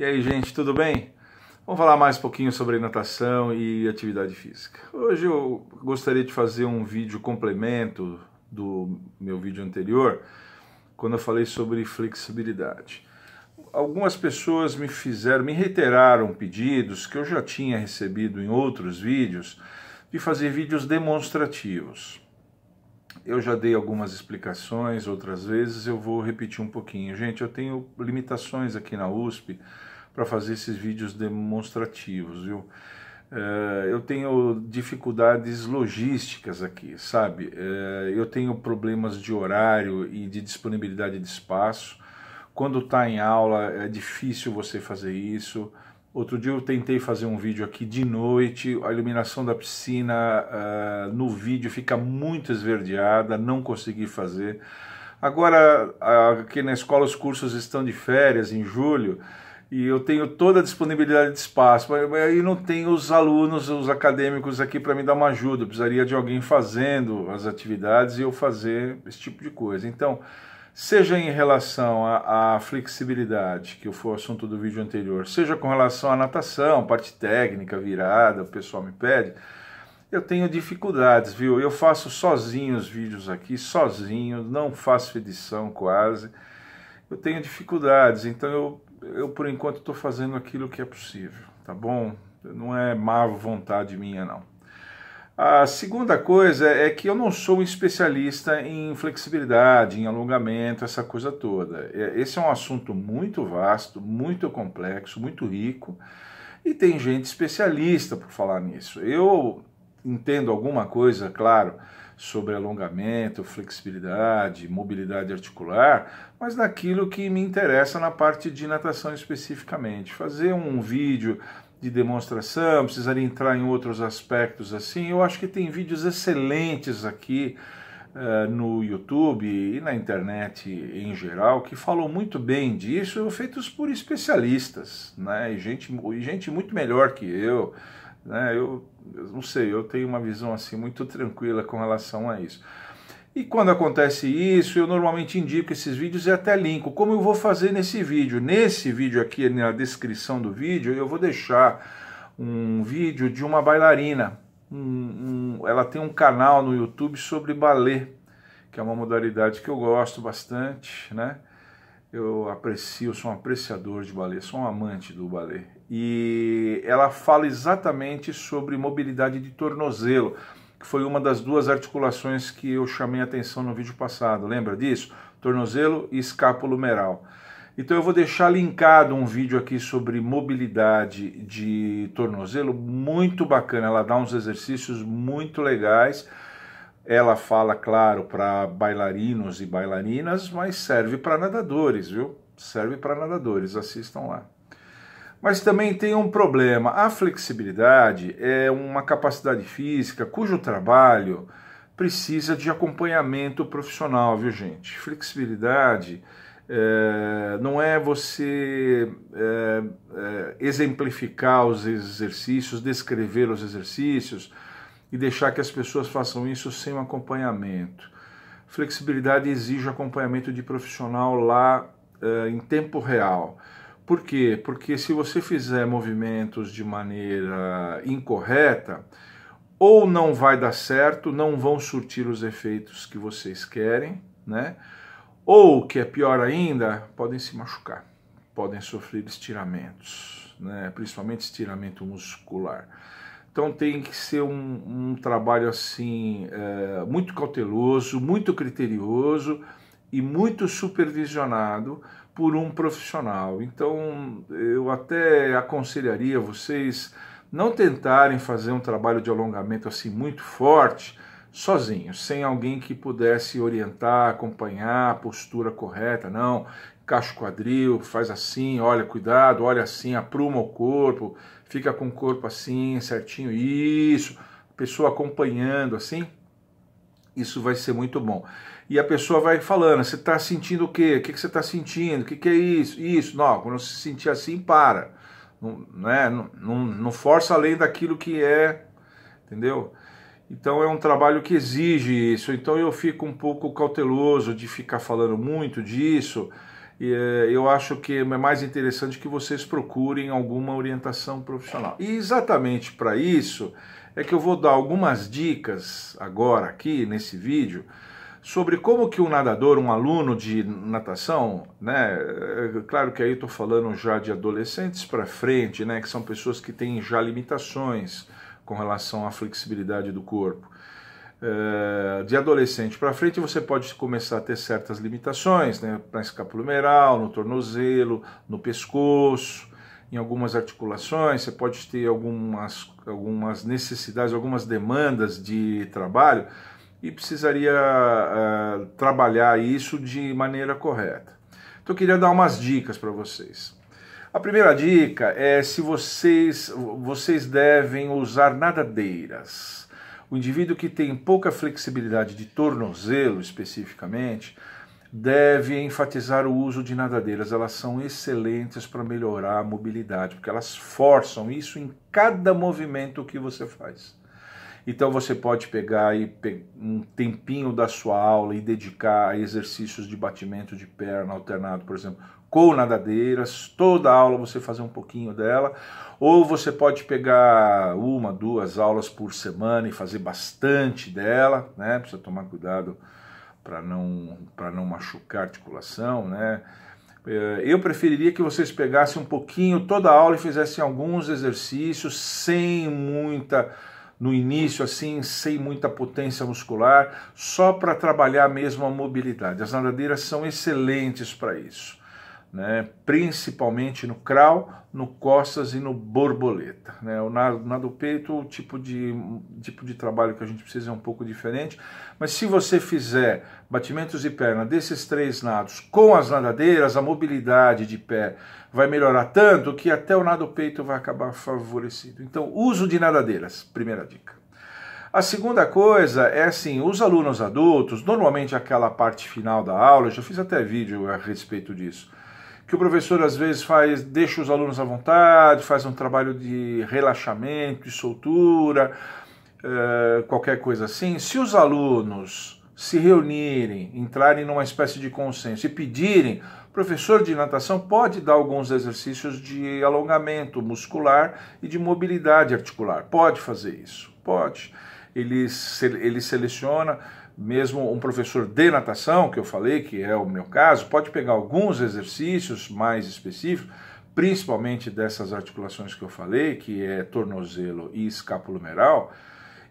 E aí, gente, tudo bem? Vamos falar mais um pouquinho sobre natação e atividade física. Hoje eu gostaria de fazer um vídeo complemento do meu vídeo anterior, quando eu falei sobre flexibilidade. Algumas pessoas me fizeram, me reiteraram pedidos que eu já tinha recebido em outros vídeos de fazer vídeos demonstrativos. Eu já dei algumas explicações outras vezes, eu vou repetir um pouquinho. Gente, eu tenho limitações aqui na USP para fazer esses vídeos demonstrativos, viu? Eh, eu tenho dificuldades logísticas aqui, sabe? Eh, eu tenho problemas de horário e de disponibilidade de espaço. Quando está em aula é difícil você fazer isso. Outro dia eu tentei fazer um vídeo aqui de noite, a iluminação da piscina uh, no vídeo fica muito esverdeada, não consegui fazer. Agora, aqui na escola os cursos estão de férias em julho, e eu tenho toda a disponibilidade de espaço, mas aí não tenho os alunos, os acadêmicos aqui para me dar uma ajuda. Eu precisaria de alguém fazendo as atividades e eu fazer esse tipo de coisa. Então, seja em relação à, flexibilidade, que foi o assunto do vídeo anterior, seja com relação à natação, parte técnica, virada, o pessoal me pede, eu tenho dificuldades, viu? Eu faço sozinho os vídeos aqui, sozinho, não faço edição quase. Eu tenho dificuldades, então eu, eu por enquanto estou fazendo aquilo que é possível, tá bom? Não é má vontade minha, não. A segunda coisa é que eu não sou um especialista em flexibilidade, em alongamento, essa coisa toda. É, esse é um assunto muito vasto, muito complexo, muito rico e tem gente especialista por falar nisso. Eu entendo alguma coisa, claro, sobre alongamento, flexibilidade, mobilidade articular, mas naquilo que me interessa na parte de natação especificamente. Fazer um vídeo de demonstração, precisaria entrar em outros aspectos assim. Eu acho que tem vídeos excelentes aqui uh, no YouTube e na internet em geral que falam muito bem disso, feitos por especialistas, né? E gente, e gente muito melhor que eu. Né? Eu, eu não sei, eu tenho uma visão assim muito tranquila com relação a isso. E quando acontece isso, eu normalmente indico esses vídeos e até linko, como eu vou fazer nesse vídeo. Nesse vídeo aqui, na descrição do vídeo, eu vou deixar um vídeo de uma bailarina. Um, um, ela tem um canal no YouTube sobre balé, que é uma modalidade que eu gosto bastante, né? Eu aprecio, sou um apreciador de balé, sou um amante do balé. E ela fala exatamente sobre mobilidade de tornozelo que foi uma das duas articulações que eu chamei atenção no vídeo passado. Lembra disso? Tornozelo e escapulomeral. Então eu vou deixar linkado um vídeo aqui sobre mobilidade de tornozelo, muito bacana, ela dá uns exercícios muito legais. Ela fala, claro, para bailarinos e bailarinas, mas serve para nadadores, viu? Serve para nadadores, assistam lá. Mas também tem um problema. A flexibilidade é uma capacidade física cujo trabalho precisa de acompanhamento profissional, viu, gente? Flexibilidade é, não é você é, é, exemplificar os exercícios, descrever os exercícios e deixar que as pessoas façam isso sem um acompanhamento. Flexibilidade exige acompanhamento de profissional lá é, em tempo real. Por quê? Porque se você fizer movimentos de maneira incorreta, ou não vai dar certo, não vão surtir os efeitos que vocês querem, né? Ou, que é pior ainda, podem se machucar, podem sofrer estiramentos, né? principalmente estiramento muscular. Então tem que ser um, um trabalho assim é, muito cauteloso, muito criterioso e muito supervisionado, por um profissional. Então, eu até aconselharia vocês não tentarem fazer um trabalho de alongamento assim muito forte sozinhos, sem alguém que pudesse orientar, acompanhar a postura correta, não. Encaixa o quadril, faz assim, olha, cuidado, olha assim, apruma o corpo, fica com o corpo assim, certinho, isso. pessoa acompanhando assim, isso vai ser muito bom e a pessoa vai falando, você está sentindo o quê? O que, que você está sentindo? O que, que é isso? Isso, não, quando se sentir assim, para. Não, né? não, não, não força além daquilo que é, entendeu? Então é um trabalho que exige isso. Então eu fico um pouco cauteloso de ficar falando muito disso. E, é, eu acho que é mais interessante que vocês procurem alguma orientação profissional. E exatamente para isso é que eu vou dar algumas dicas agora aqui nesse vídeo sobre como que um nadador, um aluno de natação, né, é, claro que aí estou falando já de adolescentes para frente, né, que são pessoas que têm já limitações com relação à flexibilidade do corpo. É, de adolescente para frente você pode começar a ter certas limitações, né, na escapulomeral, no tornozelo, no pescoço, em algumas articulações, você pode ter algumas, algumas necessidades, algumas demandas de trabalho e precisaria uh, trabalhar isso de maneira correta. Então eu queria dar umas dicas para vocês. A primeira dica é se vocês vocês devem usar nadadeiras. O indivíduo que tem pouca flexibilidade de tornozelo especificamente deve enfatizar o uso de nadadeiras. Elas são excelentes para melhorar a mobilidade, porque elas forçam isso em cada movimento que você faz. Então você pode pegar um tempinho da sua aula e dedicar a exercícios de batimento de perna alternado, por exemplo, com nadadeiras, toda aula você fazer um pouquinho dela, ou você pode pegar uma, duas aulas por semana e fazer bastante dela, né? Precisa tomar cuidado para não para não machucar a articulação, né? Eh, eu preferiria que vocês pegassem um pouquinho toda aula e fizessem alguns exercícios sem muita no início, assim, sem muita potência muscular, só para trabalhar mesmo a mobilidade. As nadadeiras são excelentes para isso né, principalmente no crawl, no costas e no borboleta. Né? O nado, nado peito, o tipo de, tipo de trabalho que a gente precisa é um pouco diferente, mas se você fizer batimentos de perna desses três nados com as nadadeiras, a mobilidade de pé vai melhorar tanto que até o nado peito vai acabar favorecido. Então, uso de nadadeiras, primeira dica. A segunda coisa é assim, os alunos adultos, normalmente aquela parte final da aula, eu já fiz até vídeo a respeito disso, que o professor às vezes faz, deixa os alunos à vontade, faz um trabalho de relaxamento, de soltura, é, qualquer coisa assim. Se os alunos se reunirem, entrarem numa espécie de consenso e pedirem, o professor de natação pode dar alguns exercícios de alongamento muscular e de mobilidade articular. Pode fazer isso, pode. Ele, ele seleciona mesmo um professor de natação, que eu falei que é o meu caso, pode pegar alguns exercícios mais específicos, principalmente dessas articulações que eu falei, que é tornozelo e escapulomeral,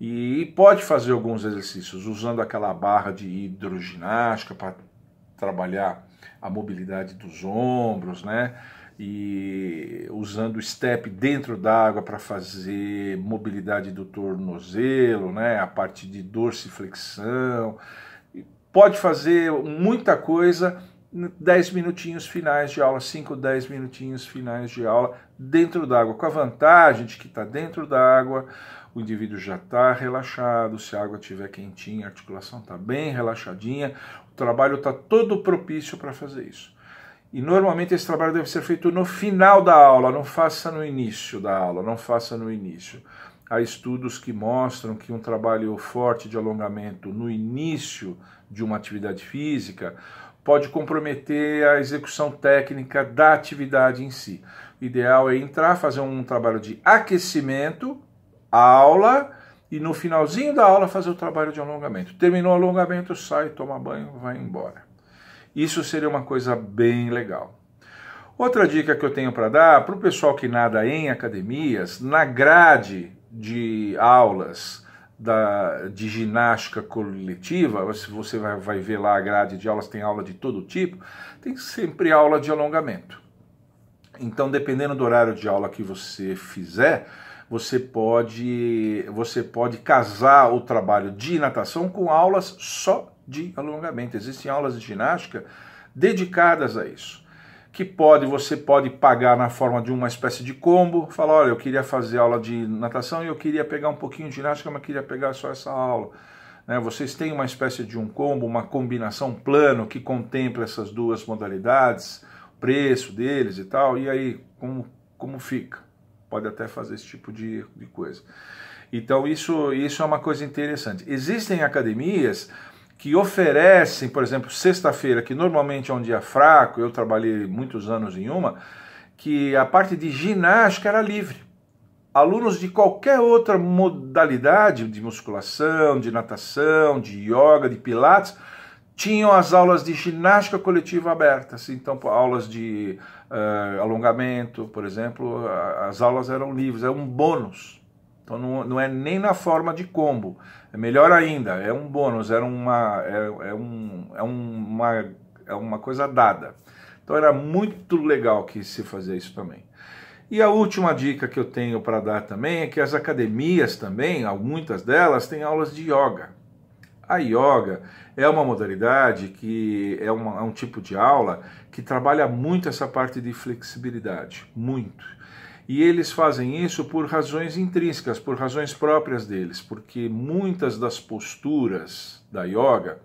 e pode fazer alguns exercícios usando aquela barra de hidroginástica para trabalhar a mobilidade dos ombros, né? e usando o step dentro da água para fazer mobilidade do tornozelo, né, a parte de dorsiflexão. Pode fazer muita coisa 10 minutinhos finais de aula, 5, 10 minutinhos finais de aula dentro da água, com a vantagem de que está dentro da água, o indivíduo já está relaxado, se a água estiver quentinha, a articulação está bem relaxadinha, o trabalho está todo propício para fazer isso. E normalmente esse trabalho deve ser feito no final da aula, não faça no início da aula, não faça no início. Há estudos que mostram que um trabalho forte de alongamento no início de uma atividade física pode comprometer a execução técnica da atividade em si. O ideal é entrar, fazer um trabalho de aquecimento, aula, e no finalzinho da aula fazer o trabalho de alongamento. Terminou o alongamento, sai, toma banho, vai embora. Isso seria uma coisa bem legal. Outra dica que eu tenho para dar para o pessoal que nada em academias, na grade de aulas da, de ginástica coletiva, se você vai, vai ver lá a grade de aulas, tem aula de todo tipo, tem sempre aula de alongamento. Então, dependendo do horário de aula que você fizer, você pode, você pode casar o trabalho de natação com aulas só de alongamento. Existem aulas de ginástica dedicadas a isso. Que pode, você pode pagar na forma de uma espécie de combo, falar, olha, eu queria fazer aula de natação e eu queria pegar um pouquinho de ginástica, mas queria pegar só essa aula. Né? Vocês têm uma espécie de um combo, uma combinação plano que contempla essas duas modalidades, preço deles e tal, e aí como, como fica? Pode até fazer esse tipo de, de coisa. Então isso, isso é uma coisa interessante. Existem academias que oferecem, por exemplo, sexta-feira, que normalmente é um dia fraco, eu trabalhei muitos anos em uma, que a parte de ginástica era livre. Alunos de qualquer outra modalidade, de musculação, de natação, de yoga, de pilates, tinham as aulas de ginástica coletiva abertas, então aulas de uh, alongamento, por exemplo, as aulas eram livres, é um bônus. Então não, não é nem na forma de combo. É melhor ainda, é um bônus, era uma, é, é um, é uma, é uma coisa dada. Então era muito legal que se fazia isso também. E a última dica que eu tenho para dar também é que as academias também, muitas delas, têm aulas de yoga. A yoga é uma modalidade que é, uma, é um tipo de aula que trabalha muito essa parte de flexibilidade, muito. E eles fazem isso por razões intrínsecas, por razões próprias deles, porque muitas das posturas da yoga,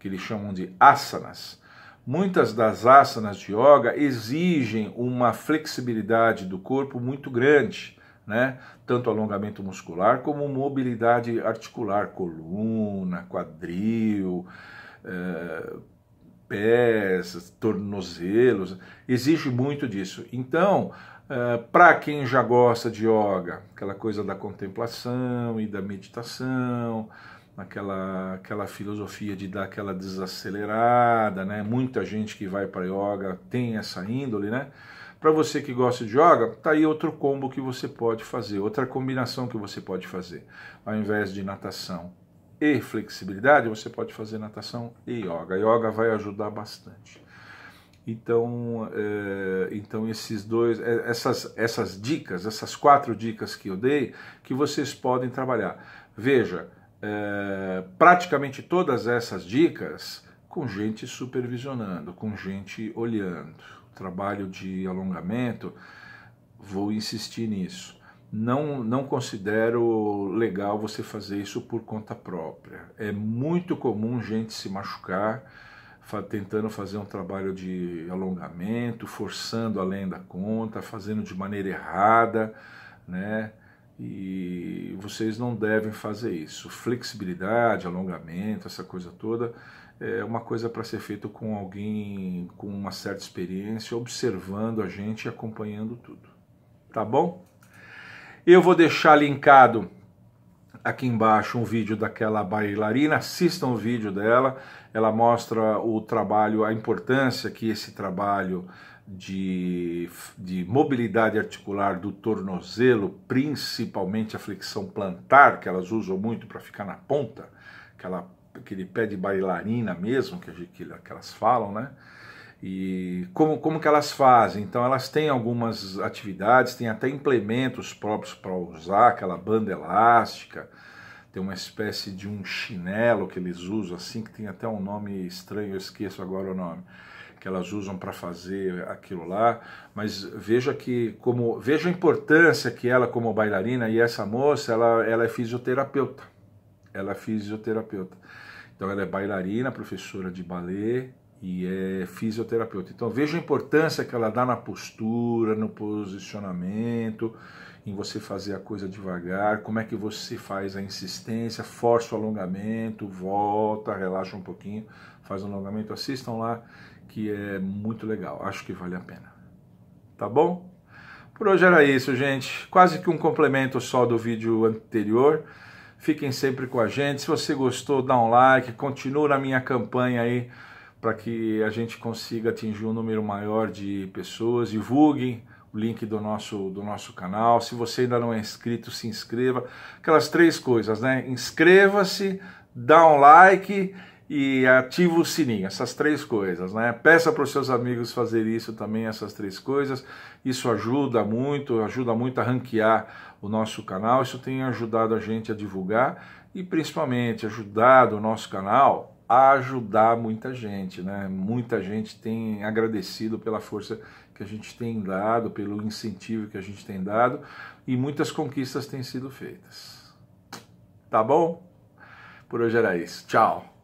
que eles chamam de asanas, muitas das asanas de yoga exigem uma flexibilidade do corpo muito grande, né? Tanto alongamento muscular como mobilidade articular, coluna, quadril, eh, pés, tornozelos, exige muito disso. Então, eh, para quem já gosta de yoga, aquela coisa da contemplação e da meditação, aquela, aquela filosofia de dar aquela desacelerada, né? Muita gente que vai para yoga tem essa índole, né? Para você que gosta de yoga, tá aí outro combo que você pode fazer, outra combinação que você pode fazer. Ao invés de natação e flexibilidade, você pode fazer natação e yoga. A yoga vai ajudar bastante. Então, é, então esses dois, é, essas, essas dicas, essas quatro dicas que eu dei, que vocês podem trabalhar. Veja, é, praticamente todas essas dicas com gente supervisionando, com gente olhando. Trabalho de alongamento, vou insistir nisso. Não, não considero legal você fazer isso por conta própria. É muito comum gente se machucar tentando fazer um trabalho de alongamento, forçando além da conta, fazendo de maneira errada, né? E vocês não devem fazer isso. Flexibilidade, alongamento, essa coisa toda é uma coisa para ser feito com alguém com uma certa experiência, observando a gente e acompanhando tudo. Tá bom? Eu vou deixar linkado aqui embaixo um vídeo daquela bailarina, assistam o vídeo dela, ela mostra o trabalho, a importância que esse trabalho de, de mobilidade articular do tornozelo, principalmente a flexão plantar, que elas usam muito para ficar na ponta, aquela, aquele pé de bailarina mesmo que, que, que elas falam, né? E como, como que elas fazem? Então elas têm algumas atividades, têm até implementos próprios para usar, aquela banda elástica, tem uma espécie de um chinelo que eles usam assim, que tem até um nome estranho, eu esqueço agora o nome, que elas usam para fazer aquilo lá, mas veja que como veja a importância que ela como bailarina e essa moça, ela, ela é fisioterapeuta. Ela é fisioterapeuta. Então ela é bailarina, professora de ballet, e é fisioterapeuta. Então veja a importância que ela dá na postura, no posicionamento, em você fazer a coisa devagar, como é que você faz a insistência, força o alongamento, volta, relaxa um pouquinho, faz o alongamento, assistam lá que é muito legal, acho que vale a pena. Tá bom? Por hoje era isso, gente. Quase que um complemento só do vídeo anterior. Fiquem sempre com a gente. Se você gostou, dá um like, continua na minha campanha aí para que a gente consiga atingir um número maior de pessoas. Divulguem o link do nosso, do nosso canal. Se você ainda não é inscrito, se inscreva. Aquelas três coisas, né? Inscreva-se, dá um like e ativa o sininho, essas três coisas, né? Peça para os seus amigos fazer isso também, essas três coisas. Isso ajuda muito, ajuda muito a ranquear o nosso canal. Isso tem ajudado a gente a divulgar e principalmente ajudado o nosso canal ajudar muita gente, né? Muita gente tem agradecido pela força que a gente tem dado, pelo incentivo que a gente tem dado e muitas conquistas têm sido feitas. Tá bom? Por hoje era isso. Tchau.